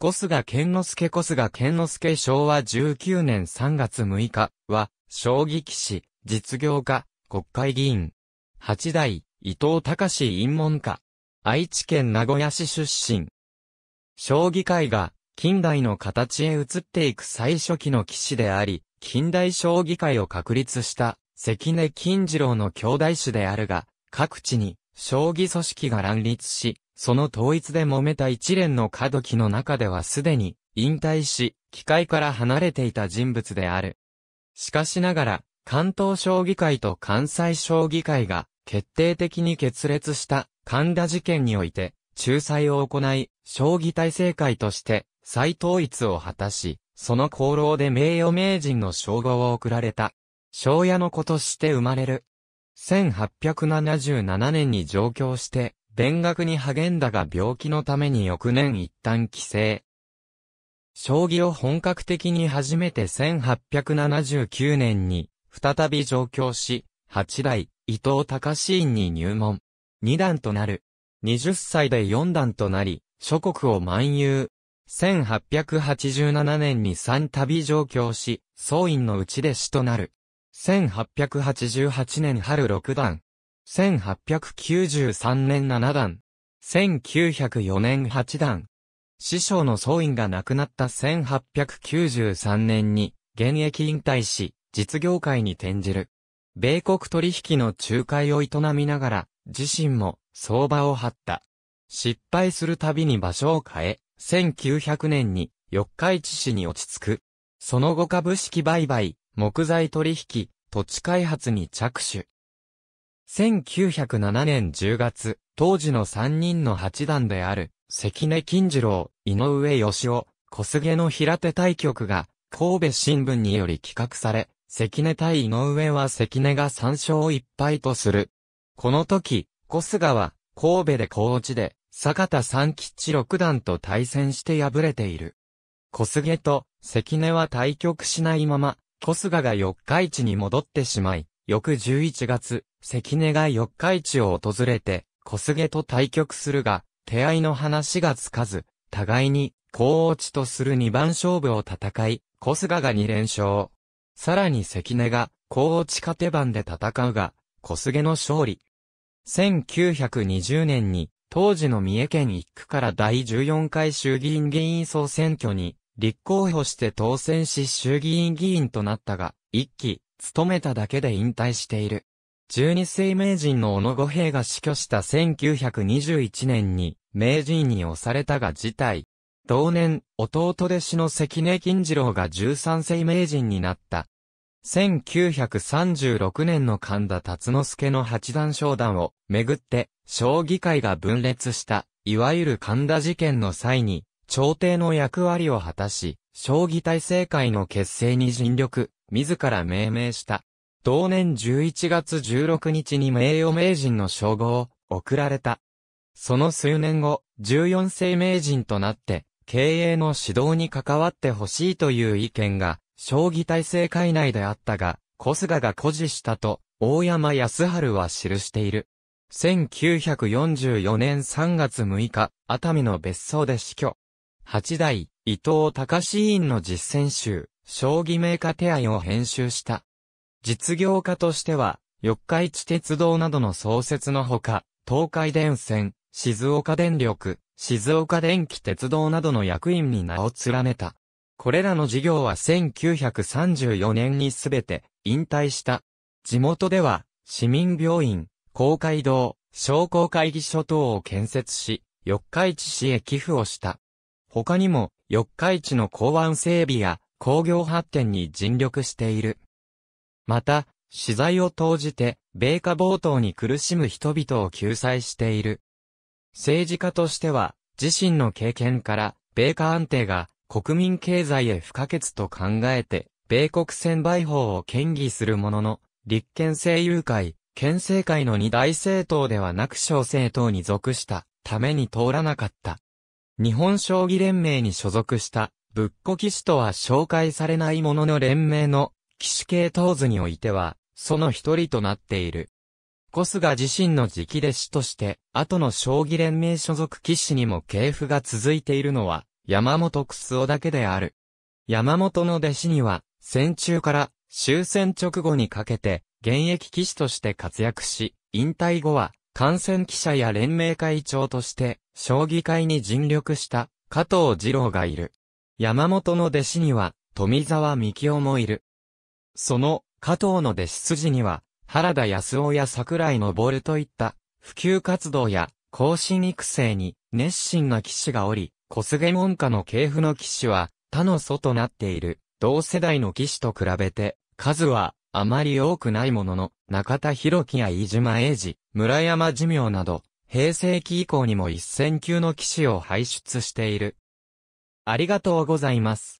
小菅健之助小菅健之助昭和19年3月6日は、将棋棋士、実業家、国会議員。八代、伊藤隆院門家。愛知県名古屋市出身。将棋界が近代の形へ移っていく最初期の棋士であり、近代将棋界を確立した関根金次郎の兄弟子であるが、各地に将棋組織が乱立し、その統一で揉めた一連の過渡期の中ではすでに、引退し、機械から離れていた人物である。しかしながら、関東将棋会と関西将棋会が、決定的に決裂した、神田事件において、仲裁を行い、将棋体制会として、再統一を果たし、その功労で名誉名人の称号を贈られた。昭屋の子として生まれる。1877年に上京して、勉学に励んだが病気のために翌年一旦帰省。将棋を本格的に始めて1879年に、再び上京し、八代、伊藤隆院に入門。二段となる。20歳で四段となり、諸国を漫遊。1887年に三度上京し、総院のうち弟子となる。1888年春六段、1893年7段、1904年8段。師匠の総員が亡くなった1893年に、現役引退し、実業界に転じる。米国取引の仲介を営みながら、自身も相場を張った。失敗するたびに場所を変え、1900年に四日市市に落ち着く。その後株式売買、木材取引、土地開発に着手。1907年10月、当時の3人の八段である、関根金次郎、井上義雄、小菅の平手対局が、神戸新聞により企画され、関根対井上は関根が3勝1敗とする。この時、小菅は、神戸で高知で、坂田三吉六段と対戦して敗れている。小菅と関根は対局しないまま、小菅が四日市に戻ってしまい、翌11月、関根が四日市を訪れて、小菅と対局するが、手合いの話がつかず、互いに、高落ちとする二番勝負を戦い、小菅が二連勝。さらに関根が、高落ち勝手番で戦うが、小菅の勝利。1920年に、当時の三重県一区から第14回衆議院議員総選挙に、立候補して当選し衆議院議員となったが、一期、勤めただけで引退している。12世名人の小野五平が死去した1921年に、名人に押されたが辞退。同年、弟弟子の関根金次郎が13世名人になった。1936年の神田達之助の八段商談をめぐって、将棋界が分裂した、いわゆる神田事件の際に、朝廷の役割を果たし、将棋体制会の結成に尽力、自ら命名した。同年11月16日に名誉名人の称号を贈られた。その数年後、14世名人となって、経営の指導に関わってほしいという意見が、将棋体制界内であったが、小菅が誇示したと、大山康春は記している。1944年3月6日、熱海の別荘で死去。八代、伊藤隆委員の実践集。将棋名家手合を編集した。実業家としては、四日市鉄道などの創設のほか、東海電線、静岡電力、静岡電気鉄道などの役員に名を連ねた。これらの事業は1934年にすべて引退した。地元では、市民病院、公会堂、商工会議所等を建設し、四日市市へ寄付をした。他にも、四日市の港湾整備や工業発展に尽力している。また、資材を投じて、米価暴騰に苦しむ人々を救済している。政治家としては、自身の経験から、米価安定が国民経済へ不可欠と考えて、米国専売法を権議するものの、立憲政友会、憲政会の二大政党ではなく小政党に属したために通らなかった。日本将棋連盟に所属した仏古騎士とは紹介されないものの連盟の騎士系統図においては、その一人となっている。コスが自身の直弟子として、後の将棋連盟所属騎士にも系譜が続いているのは、山本楠雄だけである。山本の弟子には、戦中から終戦直後にかけて、現役騎士として活躍し、引退後は、感染記者や連盟会長として、将棋界に尽力した、加藤二郎がいる。山本の弟子には、富沢幹夫もいる。その、加藤の弟子筋には、原田康夫や桜井昇といった、普及活動や、更新育成に、熱心な騎士がおり、小菅門下の系譜の騎士は、他の祖となっている、同世代の騎士と比べて、数は、あまり多くないものの、中田博樹や飯島英二、村山寿明など、平成期以降にも一戦級の騎士を輩出している。ありがとうございます。